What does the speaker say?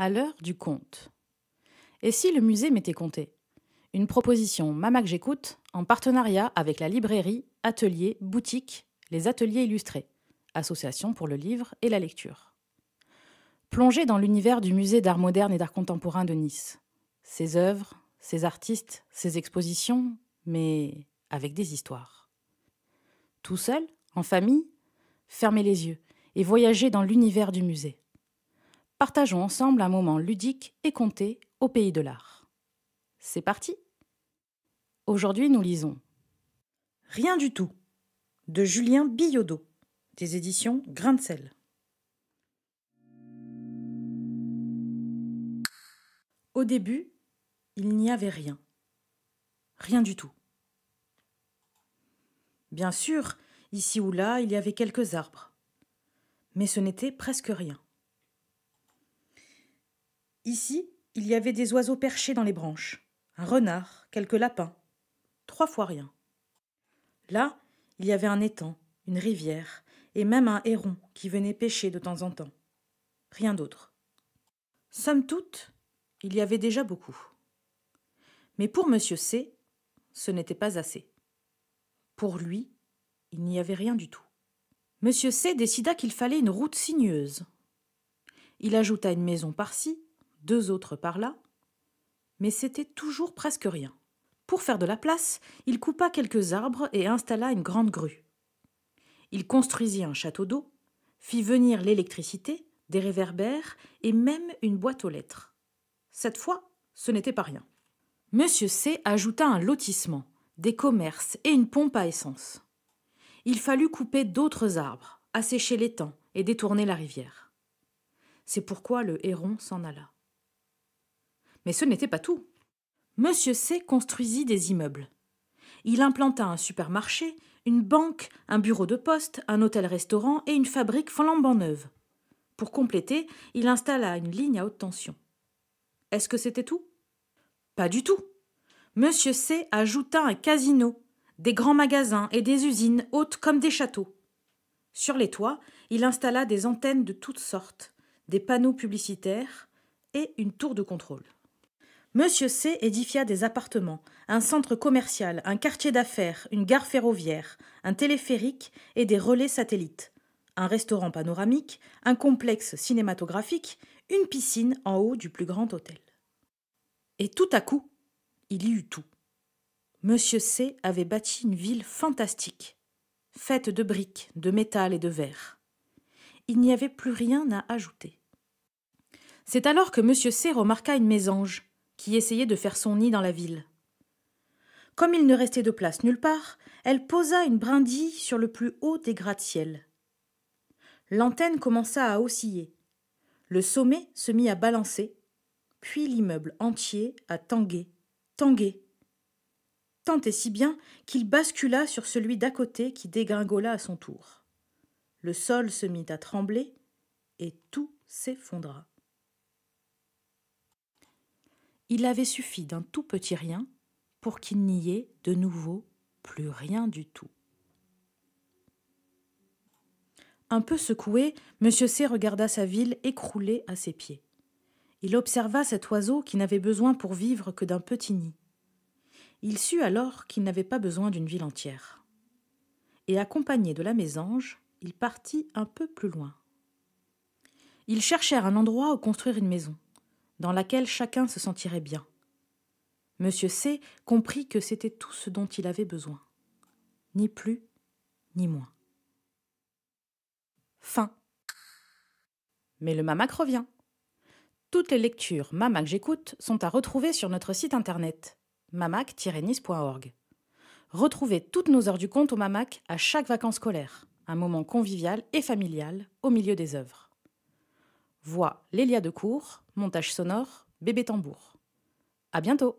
à l'heure du compte. Et si le musée m'était compté Une proposition Mamac J'écoute en partenariat avec la librairie, atelier, boutique, les ateliers illustrés, association pour le livre et la lecture. Plongez dans l'univers du musée d'art moderne et d'art contemporain de Nice. Ses œuvres, ses artistes, ses expositions, mais avec des histoires. Tout seul, en famille, fermez les yeux et voyagez dans l'univers du musée. Partageons ensemble un moment ludique et compté au pays de l'art. C'est parti Aujourd'hui, nous lisons Rien du tout de Julien Billaudot, des éditions Grain de sel. Au début, il n'y avait rien. Rien du tout. Bien sûr, ici ou là, il y avait quelques arbres. Mais ce n'était presque rien. Ici, il y avait des oiseaux perchés dans les branches, un renard, quelques lapins, trois fois rien. Là, il y avait un étang, une rivière, et même un héron qui venait pêcher de temps en temps. Rien d'autre. Somme toute, il y avait déjà beaucoup. Mais pour M. C, ce n'était pas assez. Pour lui, il n'y avait rien du tout. M. C décida qu'il fallait une route sinueuse. Il ajouta une maison par-ci, deux autres par là, mais c'était toujours presque rien. Pour faire de la place, il coupa quelques arbres et installa une grande grue. Il construisit un château d'eau, fit venir l'électricité, des réverbères et même une boîte aux lettres. Cette fois, ce n'était pas rien. Monsieur C ajouta un lotissement, des commerces et une pompe à essence. Il fallut couper d'autres arbres, assécher l'étang et détourner la rivière. C'est pourquoi le héron s'en alla. Mais ce n'était pas tout. Monsieur C construisit des immeubles. Il implanta un supermarché, une banque, un bureau de poste, un hôtel-restaurant et une fabrique flambant neuve. Pour compléter, il installa une ligne à haute tension. Est-ce que c'était tout Pas du tout. Monsieur C ajouta un casino, des grands magasins et des usines hautes comme des châteaux. Sur les toits, il installa des antennes de toutes sortes, des panneaux publicitaires et une tour de contrôle. Monsieur C édifia des appartements, un centre commercial, un quartier d'affaires, une gare ferroviaire, un téléphérique et des relais satellites. Un restaurant panoramique, un complexe cinématographique, une piscine en haut du plus grand hôtel. Et tout à coup, il y eut tout. Monsieur C avait bâti une ville fantastique, faite de briques, de métal et de verre. Il n'y avait plus rien à ajouter. C'est alors que Monsieur C remarqua une mésange, qui essayait de faire son nid dans la ville. Comme il ne restait de place nulle part, elle posa une brindille sur le plus haut des gratte-ciels. L'antenne commença à osciller. Le sommet se mit à balancer, puis l'immeuble entier à tanguer, tanguer. Tant et si bien qu'il bascula sur celui d'à côté qui dégringola à son tour. Le sol se mit à trembler et tout s'effondra il avait suffi d'un tout petit rien pour qu'il n'y ait de nouveau plus rien du tout. Un peu secoué, M. C regarda sa ville écroulée à ses pieds. Il observa cet oiseau qui n'avait besoin pour vivre que d'un petit nid. Il sut alors qu'il n'avait pas besoin d'une ville entière. Et accompagné de la mésange, il partit un peu plus loin. Ils cherchèrent un endroit où construire une maison dans laquelle chacun se sentirait bien. Monsieur C comprit que c'était tout ce dont il avait besoin, ni plus ni moins. Fin. Mais le Mamac revient. Toutes les lectures Mamac j'écoute sont à retrouver sur notre site internet mamac-nice.org. Retrouvez toutes nos heures du compte au Mamac à chaque vacances scolaires, un moment convivial et familial au milieu des œuvres. Voix Lélia Decour, montage sonore, bébé tambour. À bientôt!